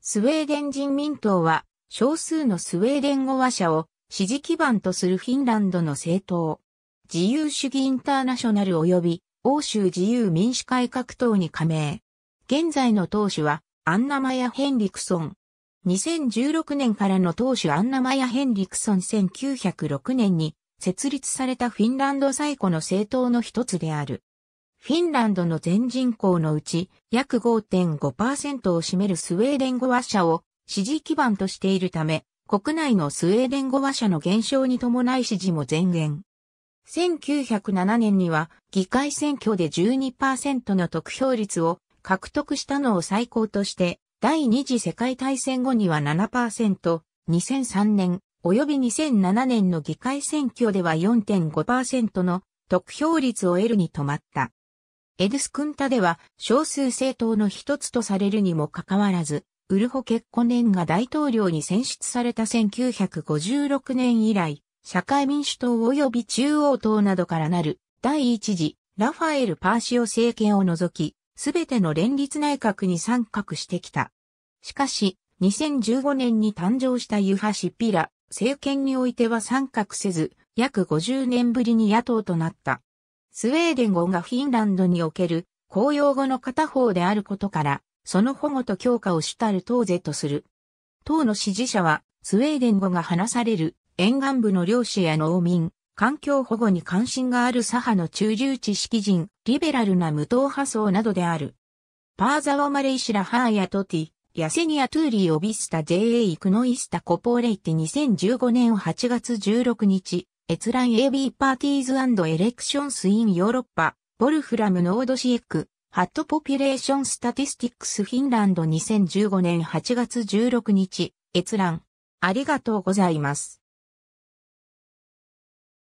スウェーデン人民党は少数のスウェーデン語話者を支持基盤とするフィンランドの政党。自由主義インターナショナル及び欧州自由民主改革党に加盟。現在の党首はアンナマヤ・ヘンリクソン。2016年からの党首アンナマヤ・ヘンリクソン1906年に設立されたフィンランド最古の政党の一つである。フィンランドの全人口のうち約5.5%を占めるスウェーデン語話者を支持基盤としているため、国内のスウェーデン語話者の減少に伴い支持も前言。1907年には議会選挙で12%の得票率を獲得したのを最高として、第二次世界大戦後には7%、2003年、及び2007年の議会選挙では4.5%の得票率を得るに止まった。エルスクンタでは少数政党の一つとされるにもかかわらず、ウルホ・ケッコネンが大統領に選出された1956年以来、社会民主党及び中央党などからなる第一次ラファエル・パーシオ政権を除き、すべての連立内閣に参画してきた。しかし、2015年に誕生したユハ・シピラ政権においては参画せず、約50年ぶりに野党となった。スウェーデン語がフィンランドにおける公用語の片方であることから、その保護と強化を主たる党勢とする。党の支持者は、スウェーデン語が話される沿岸部の漁師や農民、環境保護に関心がある左派の中流知識人、リベラルな無党派層などである。パーザオマレイシラハーヤトティ、ヤセニアトゥーリーオビスタ JA イクノイスタコポーレイテ2015年8月16日、閲覧 AB パーティーズエレクションスインヨーロッパ、ボルフラムノードシーク、ハットポピュレーションスタティスティックスフィンランド2015年8月16日、閲覧。ありがとうございます。